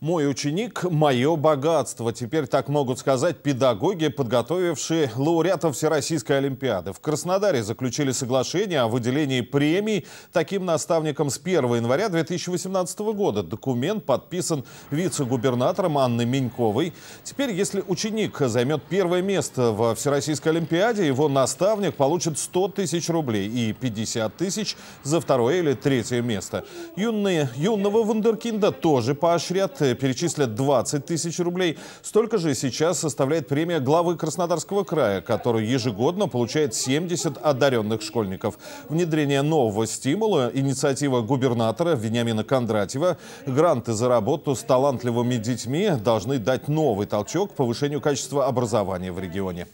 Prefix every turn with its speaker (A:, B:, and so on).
A: Мой ученик – мое богатство. Теперь так могут сказать педагоги, подготовившие лауреатов Всероссийской Олимпиады. В Краснодаре заключили соглашение о выделении премий таким наставникам с 1 января 2018 года. Документ подписан вице-губернатором Анной Меньковой. Теперь, если ученик займет первое место во Всероссийской Олимпиаде, его наставник получит 100 тысяч рублей и 50 тысяч за второе или третье место. Юные, юного вундеркинда тоже поощрят перечислят 20 тысяч рублей. Столько же сейчас составляет премия главы Краснодарского края, которую ежегодно получает 70 одаренных школьников. Внедрение нового стимула, инициатива губернатора Вениамина Кондратьева, гранты за работу с талантливыми детьми должны дать новый толчок к повышению качества образования в регионе.